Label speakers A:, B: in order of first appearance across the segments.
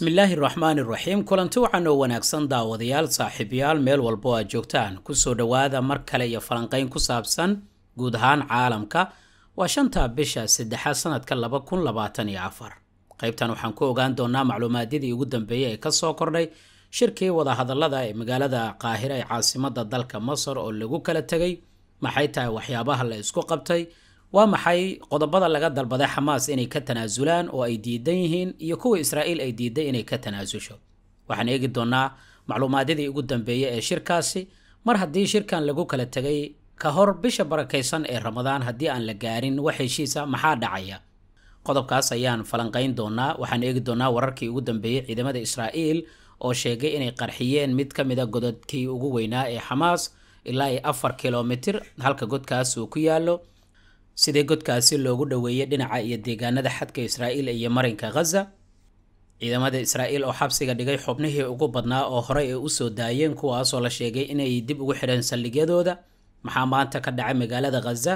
A: bismillaahi raxmaani raxiim kulanti wacan oo wanaagsan daawadayaal saaxiibayaal meel walbo oo aad joogtaan kusoo dhowaada mar kale iyo falanqayn ku saabsan guud ahaan caalamka waa shanta bisha saddexaad sanadka laba kun labaatan iyo afar qaybtan waxaan ku ogaan doonaa macluumaadyadii ugu dambeeyey ee kasoo kordhay shirkii wadahadallada ee magaalada qaahira ee caasimada dalka masar oo lagu kala tegay maxay tahay waxyaabaha la isku qabtay waa maxay qodobada laga dalbaday xamaas inay ka tanaasulaan oo ay diidan yihiin iyo kuwa israa'iil ay diiday inay ka tanaasusho waxaan eegi doonaa macluumaadyadii ugu dambeeya ee shirkaasi mar haddii shirkan lagu kala tegay ka hor bisha barakaysan ee ramadaan haddii aan la gaarin wax heshiisa maxaa dhacaya qodobkaas ayaan falanqayn doonaa waxaan eegi doonaa wararkii ugu dambeeyey ciidamada israa'iil oo sheegay inay qarxiyeen mid ka mida godadkii ugu weynaa ee xamaas ilaa iyo afar kilomitir halka godkaas uu ku yaallo sidee godkaasi loogu dhoweeyey dhinaca iyo deegaanada xadka israa'iil iyo marinka khaza ciidamada israa'iil oo xabsiga dhigay xubnihii ugu badnaa oo horey ay usoo daayeen kuwaasoo la sheegay inay dib ugu xidheen saldhigyadooda maxaa maanta ka dhacay magaalada khaza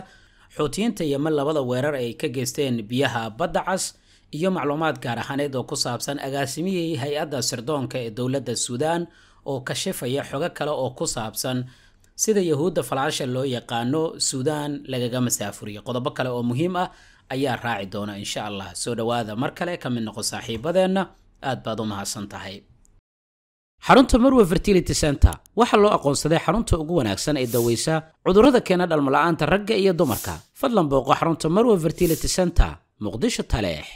A: xoutiyiinta yemen labada weerar ay ka geysteen biyaha badda cas iyo macluumaad gaar ahaaneed oo ku saabsan agaasimihii hay-adda sirdoonka ee dowladda suudaan oo kashifaya xogo kale oo ku saabsan sida yahuudda falaasha loo yaqaano suudaan lagaga masaafuriya qodobo kale oo muhiim ah ayaa raaci doona insha allah soo dhowaada mar kale ka mid noqo saaxiibadeenna aad baad u mahadsan tahay xarunta marwe fertility center waxaa loo aqoonsaday xarunta ugu wanaagsan ee daweysa cudurrada keena dhalmola'aanta ragga iyo dumarka fadlan booqo xarunta marwe fertility center muqdisho taleex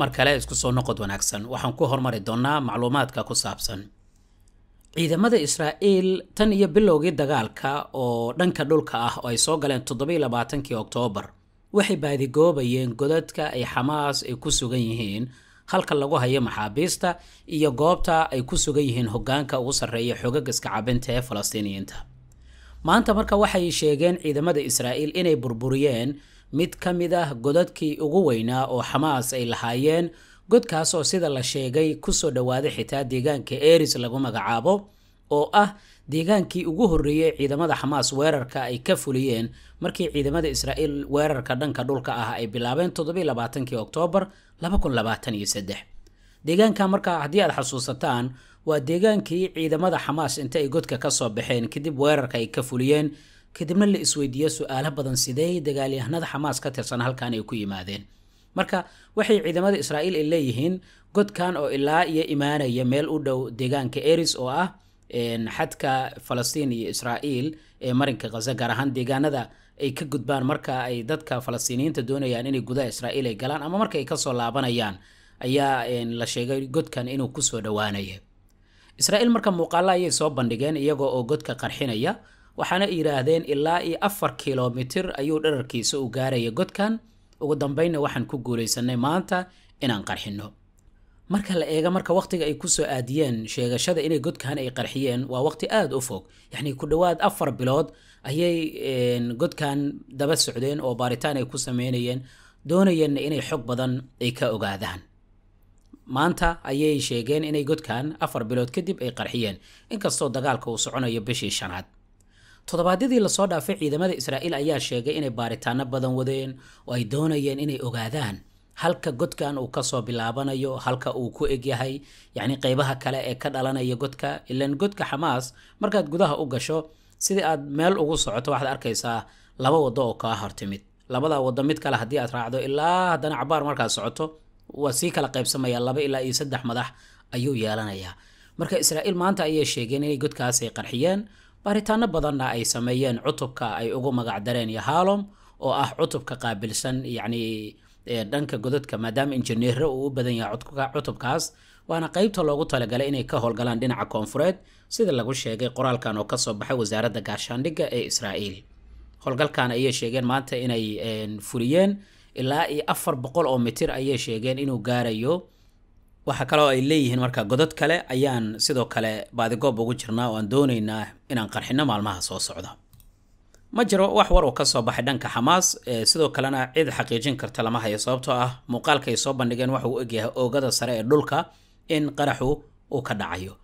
A: mar kale isku soo noqod wanaagsan waxaan ku hormari doonnaa macluumaadka ku saabsan ciidamada israa'iil tan iyo bilowgii dagaalka oo dhanka dhulka ah oo ay soo galeen toddoba labaatankii oktoobar waxay baadigoobayeen godadka ay xamaas ay ku sugan yihiin halka lagu hayo maxaabiista iyo goobta ay ku sugan yihiin hoggaanka ugu sarreeya xoogaga iska cabinta ee falastiiniyiinta maanta marka waxay sheegeen ciidamada israa'iil inay burburiyeen mid ka mid ah godadkii ugu weynaa oo xamaas ay lahaayeen godkaas oo sida la sheegay kusoo dhowaaday xitaa deegaanka eris lagu magacaabo oo ah deegaankii ugu horreeyey ciidamada xamaas weerarka ay ka fuliyeen markii ciidamada israa'iil weerarka dhanka dhulka ah ay bilaabeen toddobylabaatanki oktoobar deegaanka markaa haddii aad xasuusataan waa deegaankii ciidamada xamaas inta ay godka ka soo baxeen kadib weerarka ay ka fuliyeen kadibna la isweydiiya su-aalo badan sidee dagaalyahanada xamaas ka tirsan halkan ay ku yimaadeen marka waxay ciidamada israa'iil ay leeyihiin godkan oo ilaa iyo imaanaya meel u dhow deegaanka eris oo ah xadka falastiin iyo israa'iil ee marinka khaza gaar ahaan deegaanada ay ka gudbaan marka ay dadka falastiiniyiinta doonayaan inay gudaha israa'iil ay galaan ama marka ay kasoo laabanayaan ayaa la sheegay godkan inuu kusoo dhowaanaya israa'iil marka muuqaalo ayay soo bandhigeen iyagoo oo godka qarxinaya waxaana yidhaahdeen ilaa iyo afar kilomitir ayuu dherarkiisa u gaaraya godkan ugu dambaynna waxaan ku guulaysanay maanta inaan qarxinno marka la eega marka wakhtiga ay kusoo aadiyeen sheegashada inay godkan ay qarxiyeen waa wakhti aad u fog yacnii ku dhawaad afar bilood ayay godkan daba socdeen oo baaritaan ay ku sameynayeen doonayeenna inay xog badan ay ka ogaadaan maanta ayay sheegeen inay godkan afar bilood kadib ay qarxiyeen inkastoo dagaalka uu soconayo bishii shanaad toddobaadyadii lasoo dhaafay ciidamada israa'iil ayaa sheegay inay baaritaano badan wadeen oo ay doonayeen inay ogaadaan halka godkan uu kasoo bilaabanayo halka uu ku egyahay yacni qeybaha kale ee ka dhalanaya godka ilaan godka xamaas markaad gudaha u gasho sidii aad meel ugu socoto waxaad arkaysaa laba waddo oo kaa ah hortimid labadaa waddo mid kale haddii aad raacdo ilaa haddana cabaar markaad socoto waa sii kala qaybsamaya laba ilaa iyo saddex madax ayuu yeelanayaa marka israa'iil maanta ayay sheegeen inay godkaasay qarxiyeen baaritaano badanna ay sameeyeen cutubka ay ugu magacdareen yahalom oo ah cutubka qaabilsan yani dhanka godadka maadaama injineero uu u badan yahay cutubkaas waana qeybta loogu talagalay inay ka howlgalaan dhinaca koonfureed sida lagu sheegay qoraalkan oo kasoo baxay wasaaradda gaashaandhigga ee israa'iil howlgalkan ayay sheegeen maanta inay furiyeen ilaa iyo afar boqol oo mitir ayay sheegeen inuu gaarayo waxaa kaloo ay leeyihiin marka godad kale ayaan sidoo kale baadigoob ugu jirnaa oo aan doonaynaa inaan qarxinno maalmaha soo socda ma jiro wax war oo ka soo baxay dhanka xamaas sidoo kalena cid xaqiijin karta lama hayo sababtoo ah muuqaalka ay soo bandhigeen waxa uu egyahay oogada sare ee dhulka in qaraxu uu ka dhacayo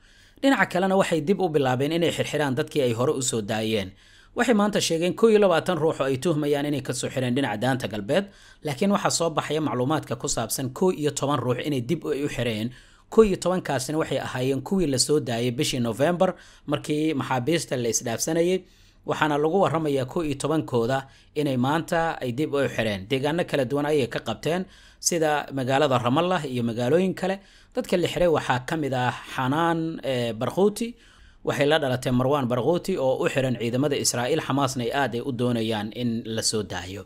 A: dhinaca kalena waxay dib u bilaabeen inay xirxiraan dadkii ay hore usoo daayeen waxay maanta sheegeen ko iyo labaatan ruux ay tuhmayaan inay kasoo xireen dhinaca daanta galbeed laakiin waxaa soo baxaya macluumaadka ku saabsan ko iyo toban ruux inay dib ay u xireen ko iyo tobankaasina waxay ahaayeen kuwii lasoo daayay bishii novembar markii maxaabiista la isdhaafsanayay waxaana lagu waramayaa ko iyo tobankooda inay maanta ay dib u xireen deegaano kala duwan ayay ka qabteen sida magaalada ramallah iyo magaalooyin kale dadka la xiray waxaa ka mid ah xanaan eh, barkhuuti waxay la dhalatay marwaan barquuti oo u xiran ciidamada israa'iil xamaasna ay aad ay u doonayaan in la soo daayo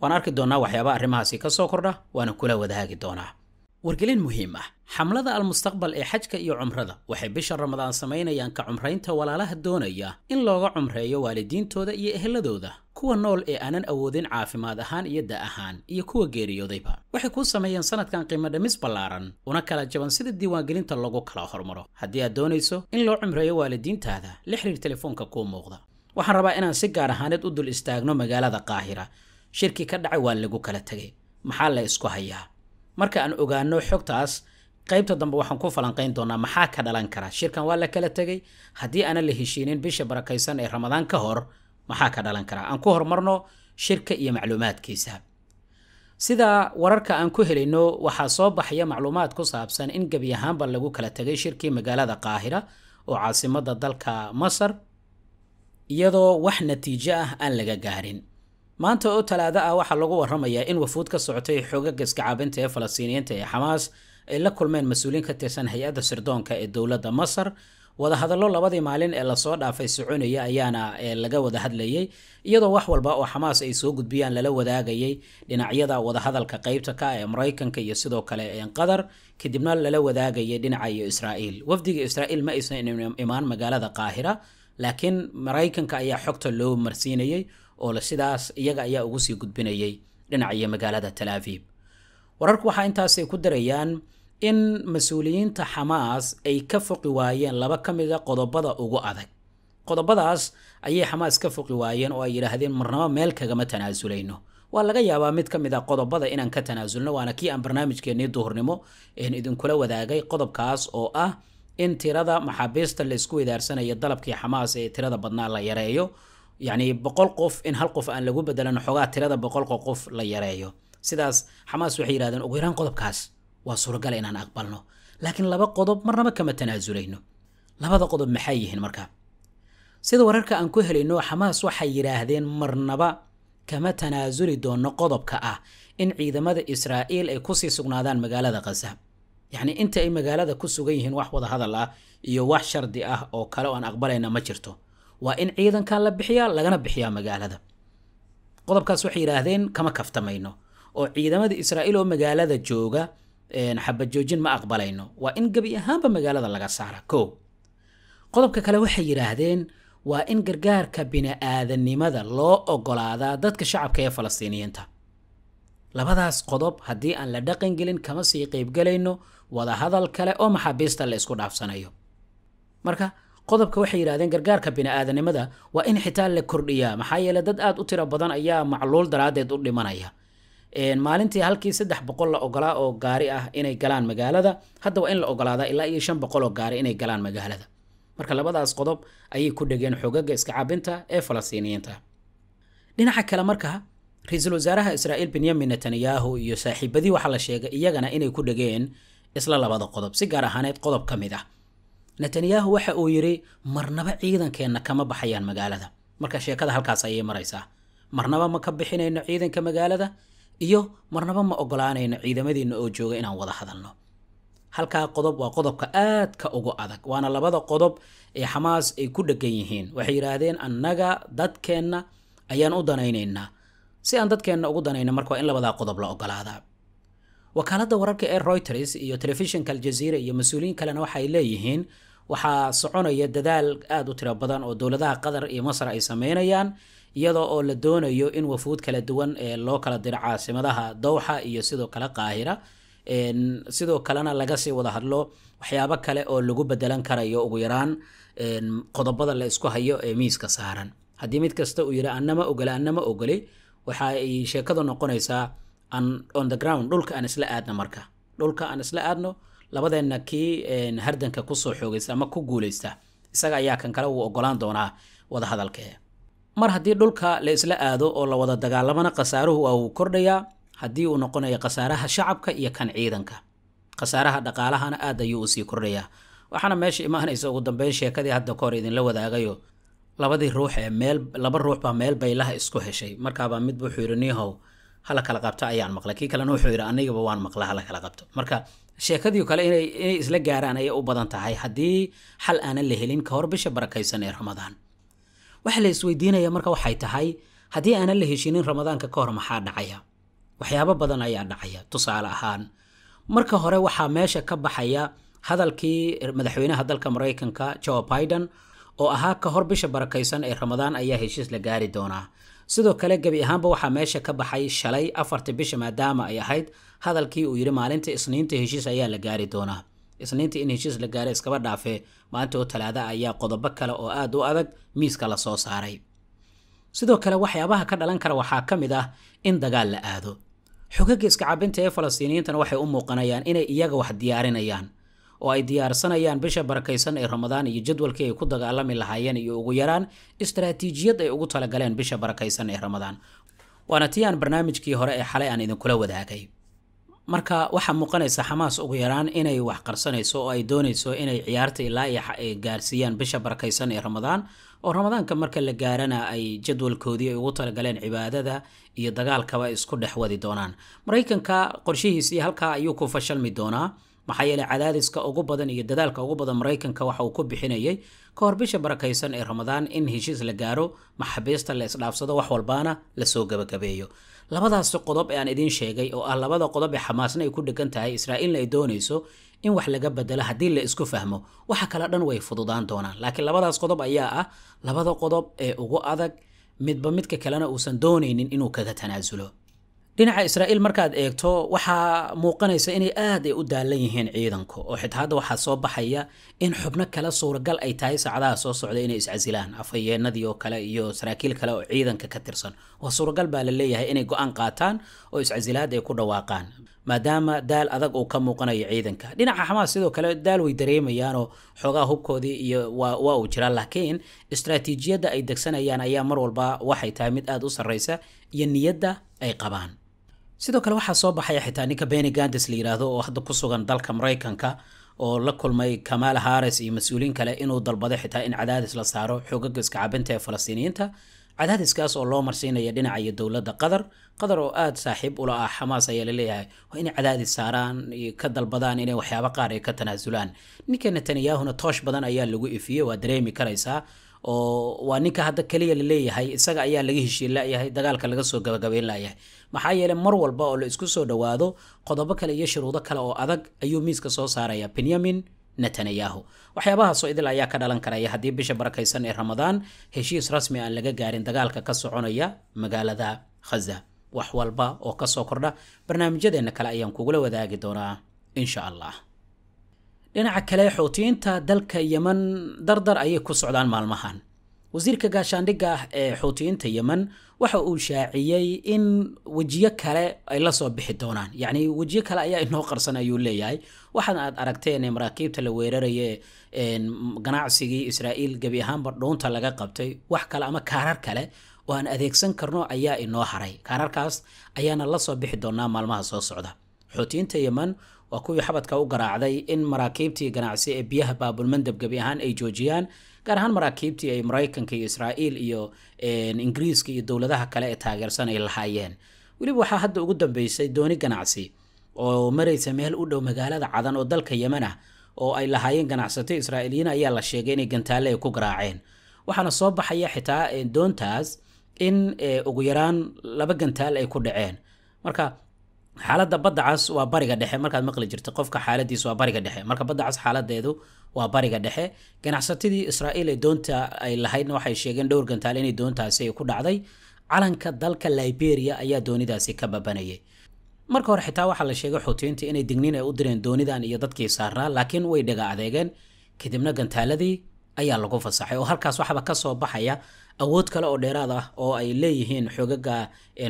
A: waan arki doonnaa waxyaaba arrimahaasi ka soo kordha waana kula wadaagi doonaa wargelin muhiim ah xamlada almustaqbal ee xajka iyo cumrada waxay bisha ramadaan samaynayaan ka cumraynta walaalaha doonaya in looga cumreeyo waalidiintooda iyo eheladooda kuwa nool ee aanan awoodin caafimaad ahaan iyo da ahaan iyo kuwa geeriyoodayba waxay kuu sameeyeen sanadkan qiimo ballaaran una kala jaban sida diiwaangelinta lagu kala hormaro haddii aad doonayso in loo cumreeyo waalidiintaada la xiriir telefoonka kuu muuqda waxaan rabaa inaan si gaar ahaaneed u dul istaagno magaalada qaahira shirkii ka dhacay waa lagu kala tegay maxaa la isku hayaa marka aan ogaano xogtaas qaybta dambe waxaan ku falanqayn doonaa maxaa ka dhalan kara shirkan waa la kala tegay haddii aanan la heshiinin bisha barakaysan ee ramadaan ka hor maxaa ka dhalan karaa aan ku horumarno shirka iyo macluumaadkiisa sida wararka aan ku helayno waxaa soo baxaya macluumaad ku saabsan in gebi ahaanba lagu kala tegay shirkii magaalada qaahira oo caasimada dalka masar iyadoo wax natiijo ah aan laga gaarin maanta oo talaado ah waxaa lagu waramayaa in wafuud ka socotay xoogaga iskacaabinta ee falastiiniyiinta ee xamaas ay la kulmeen mas uuliin ka tirsan hay-adda sirdoonka ee dowladda masar wadahadallo labadii maalin ee lasoo dhaafay soconaya ayaana laga wada hadlayey iyadoo wax walba oo xamaas ay soo gudbiyaan lala wadaagayay dhinacyada wadahadalka qaybta ka ah ee maraykanka iyo sidoo kale qatar kadibna lala wadaagayay dhinaca iyo israa'iil wafdiga israa'iil ma aysan imaan magaalada qaahira laakiin maraykanka ayaa xogta loo marsiinayey oo sidaas iyaga ayaa ugu sii gudbinayay dhinaca iyo magaalada talaafib wararku waxaa intaasay ku darayaan in mas-uuliyiinta xamaas ay ka foqi waayeen laba ka mid a qodobada ugu adag qodobadaas ayay xamaas ka foqi waayeen oo ay yidhaahdeen marnaba meel kagama tanaasuleyno waa laga yaabaa mid ka mid a qodobada inaan ka tanaasulno waana kii aan barnaamijkeennii duhurnimo idinkula wadaagay qodobkaas oo ah in tirada maxaabiista laisku wedaarsanaya dalabkii xamaas ee tirada badnaa la yareeyo yacni boqol qof in hal qof aan lagu bedelan xogaa tirada boqolka qof la yareeyo sidaas xamaas waxay yidhahdeen ugu yaraan qodobkaas waa suuragal inaan aqbalno laakiin laba qodob marnaba kama tanaasulayno labada qodob maxay yihiin markaa sida wararka aan ku helayno xamaas waxay yidhaahdeen marnaba kama tanaasuli doono qodobka ah in ciidamada israa'iil ay kusii sugnaadaan magaalada khaza yacni inta ay magaalada ku sugan yihiin wax wada hadal ah iyo wax shardi ah oo kale oo aan aqbalayna ma jirto waa in ciidankan la bixiyaa lagana bixiyaa magaalada qodobkaas waxay yidhaahdeen kama kaftamayno oo ciidamada israa'iil oo magaalada jooga xabad joojin ma aqbalayno waa in gebi ahaanba magaalada laga saara kow qodobka kale waxay yidhaahdeen waa in gargaarka bini'aadanimada loo ogolaadaa dadka shacabka ee falastiiniyiinta labadaas qodob haddii aan la dhaqan gelin kama sii qaybgelayno wadahadal kale oo maxaabiista la isku dhaafsanayo marka qodobka waxay yidhahdeen gargaarka bini'aadanimada waa in xitaa la kordhiyaa maxaa yeele dad aad u tiro badan ayaa macluul daraaddeed u dhimanaya maalintii halkii saddex boqol la ogolaa oo gaari ah inay galaan magaalada hadda waa in la ogolaadaa ilaa iyo shan boqol oo gaari inay galaan magaalada marka labadaas qodob ayay ku dhegeen xogaga iskacabinta ee falastiiniyiinta dhinaca kale marka ra-iisul wasaaraha israa'iil benyamin netanyahu iyo saaxiibadii waxaa la sheegay iyagana inay ku dhegeen isla labada qodob si gaar ahaaneed qodob ka mid ah netanyahu waxa uu yidhi marnaba ciidankeenna kama baxayaan magaalada marka sheekada halkaas ayay maraysaa marnaba ma ka bixinayno ciidanka magaalada iyo marnaba ma ogolaanayno ciidamadeena oo jooga inaan wada hadalno halkaa qodob waa qodobka aadka ugu adag waana labada qodob ee xamaas ay ku dhegan yihiin waxay yidhaahdeen annaga dadkeenna ayaan u danaynaynaa si aan dadkeenna ugu danayno marka waa in labadaa qodob la ogolaadaa wakaaladda wararka ee reuters iyo telefishinka aljaziira iyo mas-uuliyiin kalena waxay leeyihiin waxaa soconaya dadaal aada u tiro badan oo dowladaha qatar iyo masar ay sameynayaan iyadoo oo la doonayo in wafuud kala duwan loo kala diro caasimadaha dowxa iyo sidoo kale qaahira sidoo kalena lagasii wada hadlo waxyaabo kale oo lagu bedelan karayo ugu yaraan qodobada la isku hayo ee miiska saaran haddii mid kasta uu yidhi annama ogole annama ogoli waxa ay sheekadu noqonaysaa on the ground dhulka aan isla aadno marka dhulka aan isla aadno labadeenna kii hardanka kusoo xoogaysta ama ku guulaysta isaga ayaa kan kale uu ogolaan doonaa wada mar haddii dhulka la isla aado oo la wada dagaalamana khasaaruhu waa wuu kordhayaa haddii uu noqonayo khasaaraha shacabka iyo kan ciidanka khasaaraha dhaqaalahana aad ayuu u sii kordhayaa waxaana meesha imaanaysa ugu dambeyn sheekadii hadda kahor idinla wadaagayo labadii ruux ee meel laba ruux meel baylaha isku heshay markaabaa midba wuxuu yidhi niihow hala kala qabto ayaan maqlay kii kalena wuxuu yidhi anigaba waan maqla hala kala qabto marka sheekadii kale inay isla gaaraan ayay u badan tahay haddii xal aanan la helin ka hor bisha barakaysan ee ramadaan waxa la isweydiinaya marka waxay tahay haddii aanan la heshinin ramadaanka ka hor maxaa dhacaya waxyaabo badan ayaa dhacaya tusaale ahaan marka hore waxaa meesha ka baxaya hadalkii madaxweynaha dalka maraykanka joe biden oo ahaa ka hor bisha barakaysan ee ramadaan ayaa heshiis la gaari doonaa sidoo kale gebi ahaanba waxaa meesha ka baxay shalay afarta bisha maadaama ay ahayd hadalkii uu yidhi maalinta isniinta heshiis ayaa la gaari doonaa isniinta in heshiis la gaaray iskaba dhaafee maanta oo talaada ayaa qodobo kale oo aad u adag miiska la soo saaray sidoo kale waxyaabaha ka dhalan kara waxaa ka mid ah in dagaal la aado xogaga iska cabinta ee falastiiniyiintana waxay u muuqanayaan inay iyaga wax diyaarinayaan oo ay diyaarsanayaan bisha barakaysan ee ramadaan iyo jadwalkii ay ku dagaalami lahaayeen iyo ugu yaraan istaraatiijiyad ay ugu talagaleen bisha barakaysan ee ramadaan waana tii aan barnaamijkii hore ee xalay aan idinkula wadaagay marka waxaa muuqanaysa xamaas ugu yaraan inay wax qarsanayso oo ay doonayso inay ciyaarta ilaa ay gaarsiiyaan bisha barakaysan ee ramadaan oo ramadaanka marka la gaarana ay jadwalkoodii ay ugu talagaleen cibaadada iyo dagaalkaba isku dhex wadi doonaan maraykanka qorshihiisii halkaa ayuu ku fashalmi doonaa maxaa yeeley cadaadiska ugu badan iyo dadaalka ugu badan maraykanka waxa uu ku bixinayay ka hor bisha barakaysan ee ramadaan in heshiis la gaaro maxabiista la isdhaafsado wax walbaana lasoo gabagabeeyo labadaas qodob ee aan idin sheegay oo ah labada qodob ee xamaasna ay ku dhegan tahay israa'iilna ay doonayso in wax laga bedelo haddii la isku fahmo waxa kale dhan way fududaan doonaan laakiin labadaas qodob ayaa ah labada qodob ee ugu adag midba midka kalena uusan doonaynin inuu kaga tanaasulo dhinaca israa'iil markaad eegto waxaa muuqanaysa inay aad ay u daalan yihiin ciidanka oo xitaa hadda waxaa soo baxaya in xubno kale suuragal ay tahay saacadaha soo socda inay iscasilaan afhayeenadii oo kale iyo saraakiil kale oo ciidanka ka tirsan waa suuragal baa la leeyahay inay go qaataan oo iscasilaad ay ku dhawaaqaan maadaama daal adag uu ka muuqanayo ciidanka dhinaca xamaas sidoo kale daal way dareemayaanoo xoogaha hubkoodii iyo waa uu jiraa laakiin istraatiijiyadda ay degsanayaan ayaa mar walba waxay tahay mid aad u sarraysa iyo niyadda ay qabaan sidoo kale waxaa soo baxaya xitaa ninka beny gandes la yidhaahdo oo hadda ku sugan dalka maraykanka oo la kulmay kamaal hares iyo mas-uuliin kale inuu dalbado xitaa in cadaadis la saaro xoogaga iska ee falastiiniyiinta cadaadiskaas oo loo marsiinaya dhinaca iyo dowladda qatar qatar oo aada saaxiib ula ah xamaas ayaa laleeyahay waa inay cadaadis saaraan ka dalbadaan inay waxyaaba qaar ay ka tanaasulaan ninka netanyahuna toosh badan ayaa lagu ifiyey waa dareemi karaysaa oo waa ninka hadda keliya laleeyahay isaga ayaa laga heshiin layahay dagaalka laga soo gabagabeyn layahay maxaa yeelay mar walba oo la isku soo dhowaado qodobo kale iyo shuruudo kale oo adag ayuu miiska soo saaraya benyamin netanyahu waxyaabahaasoo idil ayaa ka dhalan karaya haddii bisha barakaysan ee ramadaan heshiis rasmi aan laga gaarin dagaalka ka soconaya magaalada khaza wax walba oo kasoo kordha barnaamijyadeenna kale ayaan kugula wadaagi doonaa insha allah dhinaca kale xuutiyiinta dalka yeman dardar ayay ku socdaan maalmahan wasiirka gaashaandhigga ah ee xuutiyiinta yemen waxa uu shaaciyey in wejiyo kale ay la soo bixi doonaan yacni wejiyo kale ayaa inoo qarsan ayuu leeyahay waxaan aad aragteen maraakiibta la weeraraye ganacsigii israa'iil gebi ahaanba dhuunta laga qabtay wax kale ama kaarar kale oo aan adeegsan karno ayaa inoo haray kaararkaas ayaana la soo bixi doonaa maalmaha soo socda xuutiyiinta yemen waa kuwii xabadka u garaacday in maraakiibtii ganacsi ee biyaha baabulman debgebi ahaan ay joojiyaan gaar ahaan maraakiibtii ay maraykanka iyo israa'iil iyo ingiriiska iyo dowladaha kale ee taageersan ay lahaayeen weliba waxaa hadda ugu dambeysay dooni ganacsi oo maraysa meel u dhow magaalada cadan oo dalka yeman ah oo ay lahaayeen ganacsato israa'iiliyiin ayaa la sheegay inay gantaale ay ku garaaceen waxaana soo baxaya xitaa doontaas in ugu yaraan laba gantaal ay ku dhaceen marka xaalada baddacas waa bariga dhexe markaad maqli jirta qofka xaaladiis waa bariga dhexe marka badacas xaaladeedu waa bariga dhexe ganacsatadii israa'iil ee doonta ay lahaydna waxay sheegeen dhowr gantaal inay doontaasi ku dhacday calanka dalka liberia ayaa doonidaasi ka babanayay marka hore xitaa waxaa la sheegay xuutiyiinta inay dignin ay u direen doonidan iyo dadkii saarnaa laakiin way dhaga adeegeen kadibna gantaaladii ayaa lagu fasaxay oo halkaas waxba kasoo baxaya awood kale oo dheeraad ah oo ay leeyihiin xoogaga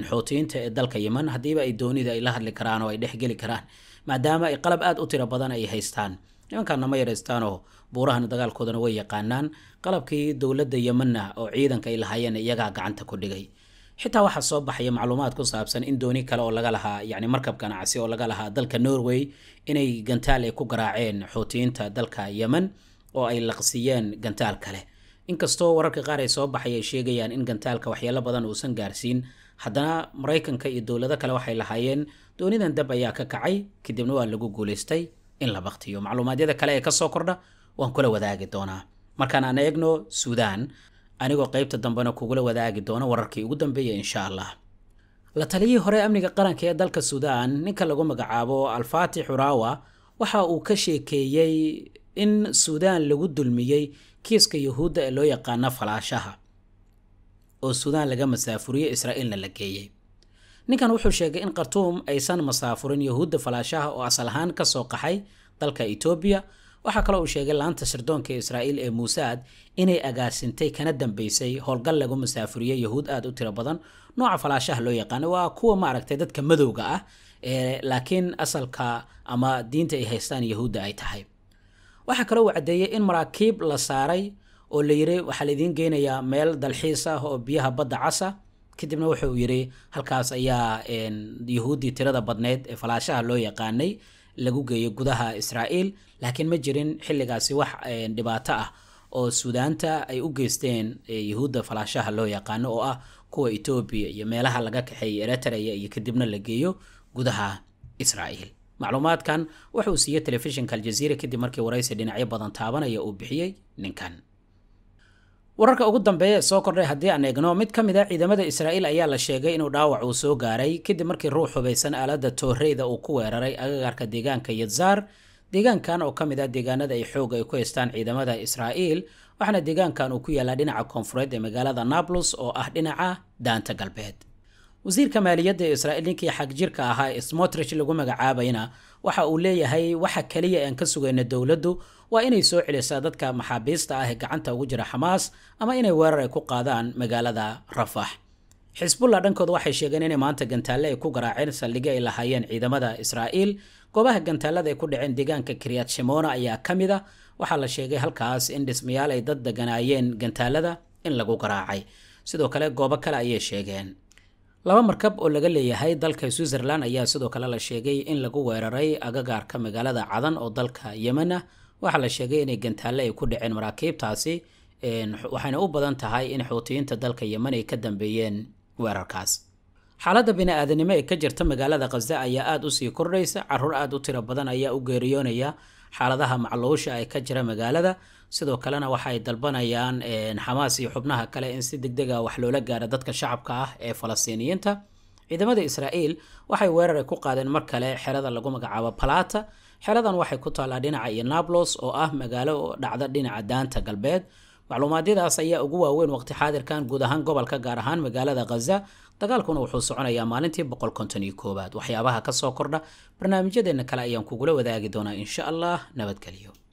A: xootiyiinta ee dalka yeman haddiiba ay doonida ay la hadli karaan oo ay dhexgeli karaan maadaama ay qalab aad u tiro badan ay haystaan nimankaana ma yaraystaanoo buurahana dagaalkoodana way yaqaanaan qalabkii dowladda yemanna oo ciidanka ay lahaayeen iyagaa gacanta ku dhigay xitaa waxaa soo baxaya macluumaad ku saabsan in dooni kale oo laga lahaa yacni markab ganacsi oo laga lahaa dalka norway inay gantaal ay ku garaaceen xoutiyiinta dalka yeman oo ay laqsiyeen gantaal kale inkastoo wararka qaar ay soo baxay ay sheegayaan in gantaalka waxyeelo badan uusan gaarsiin haddana maraykanka iyo dowlado kale waxay lahaayeen doonidan dab ayaa ka kacay kadibna waa lagu guulaystay in la baktiyo macluumaadyada kale ee kasoo kordha waan kula wadaagi doonaa markaan aan eegno suudaan anigoo qaybta dambena kugula wadaagi doono wararkii ugu dambeeya insha allah la taliyihii hore amniga qaranka ee dalka suudaan ninka lagu magacaabo alfaati xuraawa waxa uu ka sheekeeyey in suudaan lagu dulmiyey kiiska yuhuudda ee loo yaqaana falaashaha oo suudaan laga masaafuriyey israa'iilna la geeyey ninkan wuxuu sheegay in khartuum aysan masaafurin yuhuudda falaashaha oo asal ahaan ka soo qaxay dalka etoobiya waxaa kale uu sheegay laanta sirdoonka israa'iil ee muusaad inay agaasintay kana dambaysay howlgal lagu masaafuriyey yuhuud aad u tiro badan nooca falaashaha loo yaqaano waa kuwa maaragtay dadka madowga ah ee laakiin asalka ama diinta ay haystaan yuhuudda ay tahay waxaa kaloo u caddeeyey in maraakiib la saaray oo la yiri waxaa laidiin geynayaa meel dalxiis ah oo biyaha badda casa kadibna wuxuu yiri halkaas ayaa yuhuuddii tirada badneyd ee falaashaha loo yaqaanay lagu geeyey gudaha israa'iil laakiin ma jirin xilligaasi wax dhibaato ah oo suudaanta ay u geysteen yahuudda falaashaha loo yaqaano oo ah kuwa etoobiya iyo meelaha laga kaxeeyey eritrea iyo kadibna la geeyo gudaha israa'iil macluumaadkan wuxuu siiyey telefishinka aljaziira kadib markii waraysi dhinacyo badan taabanaya uu bixiyey ninkan wararka ugu dambeeya ee soo kordhay haddii aan eegno mid ka mid a ah ciidamada israa'iil ayaa la sheegay inuu dhaawac uu soo gaaray kadib markii ruux hubaysan aaladda tooreyda uu ku weeraray agagaarka deegaanka yadzaar deegaankan oo ka mid ah deegaanada ay xoog ay ku haystaan ciidamada israa'iil waxaana deegaankan uu ku yaallaa dhinaca koonfureed ee magaalada nablus oo ah dhinaca daanta galbeed wasiirka maaliyadda ee israa'iil ninkii xagjirka ahaa smotrich lagu magacaabayna waxa uu leeyahay waxa keliya ean ka sugayna dowladdu waa inay soo celisaa dadka maxaabiista ah ee gacanta ugu jira xamaas ama inay weerar ay ku qaadaan magaalada rafax xisbullah dhankooda waxay sheegeen inay maanta gantaalle ay ku garaaceen saldhigyo ay lahaayeen ciidamada israa'iil goobaha gantaalada ay ku dhaceen deegaanka kiryat shimona ayaa ka mid ah waxaa la sheegay halkaas in dhismayaal ay dad deganaayeen gantaalada in lagu garaacay sidoo kale goobo kale ayay sheegeen laba markab oo laga leeyahay dalka switzerland ayaa sidoo kale la sheegay in lagu weeraray agagaarka magaalada cadan oo dalka yemen ah waxaa la sheegay inay gantaalle ay ku dhaceen maraakiibtaasi waxayna u badan tahay in xuutiyiinta dalka yemen ay ka dambeeyeen weerarkaas xaaladda bini-aadanimo ee ka jirta magaalada khasda ayaa aada usii kordhaysa caruur aada u tiro badan ayaa u geeriyoonaya xaaladaha macluusha ee ka jira magaalada sidoo kalena waxay dalbanayaan xamaas iyo xubnaha kale in si deg dega ah wax loola gaaro dadka shacabka ah ee falastiiniyiinta ciidamada israa'iil waxay weeraray ku qaadeen mar kale xerada lagu magacaabo balata xeradan waxay ku taallaa dhinaca iyo nablos oo ah magaalo dhacda dhinaca daanta galbeed معلومات دا سيا اقوى وين وقت حادر كان قدهان قبل كقارهان مقالة دا غزة تقال كون وحوصعنا يا مالنتي بقول كنتني كوباد وحيابها كسوكرنا برنامج دينا كلا ايام كوكولا وذاقي ان شاء الله نبت كاليو